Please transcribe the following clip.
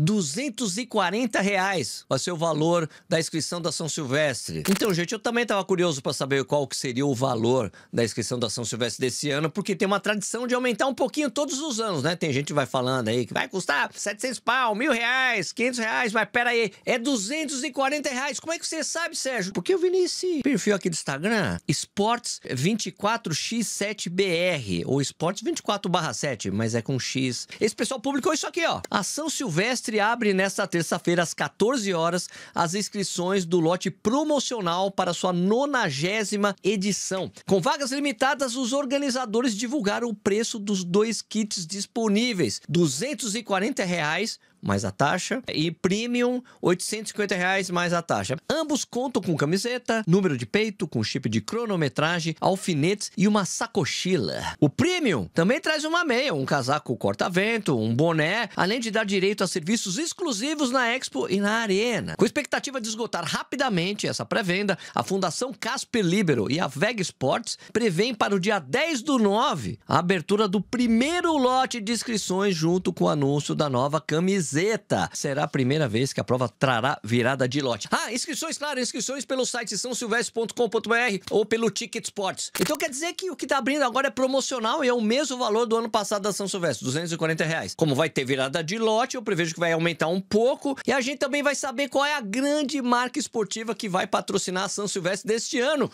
240 reais vai ser o valor da inscrição da São Silvestre. Então, gente, eu também estava curioso para saber qual que seria o valor da inscrição da São Silvestre desse ano, porque tem uma tradição de aumentar um pouquinho todos os anos, né? Tem gente que vai falando aí que vai custar 700 pau, mil reais, 500 reais, mas pera aí, é 240 reais. Como é que você sabe, Sérgio? Porque eu vi nesse perfil aqui do Instagram, Sports24x7br, ou Sports24-7, mas é com X. Esse pessoal publicou isso aqui, ó. A São Silvestre abre nesta terça-feira às 14 horas as inscrições do lote promocional para sua nonagésima edição. Com vagas limitadas, os organizadores divulgaram o preço dos dois kits disponíveis: R$ 240 reais mais a taxa e Premium 850 reais mais a taxa. Ambos contam com camiseta, número de peito, com chip de cronometragem, alfinetes e uma sacochila. O Premium também traz uma meia, um casaco corta-vento, um boné, além de dar direito a serviços exclusivos na Expo e na Arena. Com expectativa de esgotar rapidamente essa pré-venda, a Fundação Casper Libero e a VEG Sports prevêm para o dia 10 do 9 a abertura do primeiro lote de inscrições junto com o anúncio da nova camiseta. Será a primeira vez que a prova trará virada de lote. Ah, inscrições, claro, inscrições pelo site sãosilvestre.com.br ou pelo Ticket Sports. Então quer dizer que o que está abrindo agora é promocional e é o mesmo valor do ano passado da São Silvestre, 240 reais. Como vai ter virada de lote, eu prevejo que vai aumentar um pouco e a gente também vai saber qual é a grande marca esportiva que vai patrocinar a São Silvestre deste ano.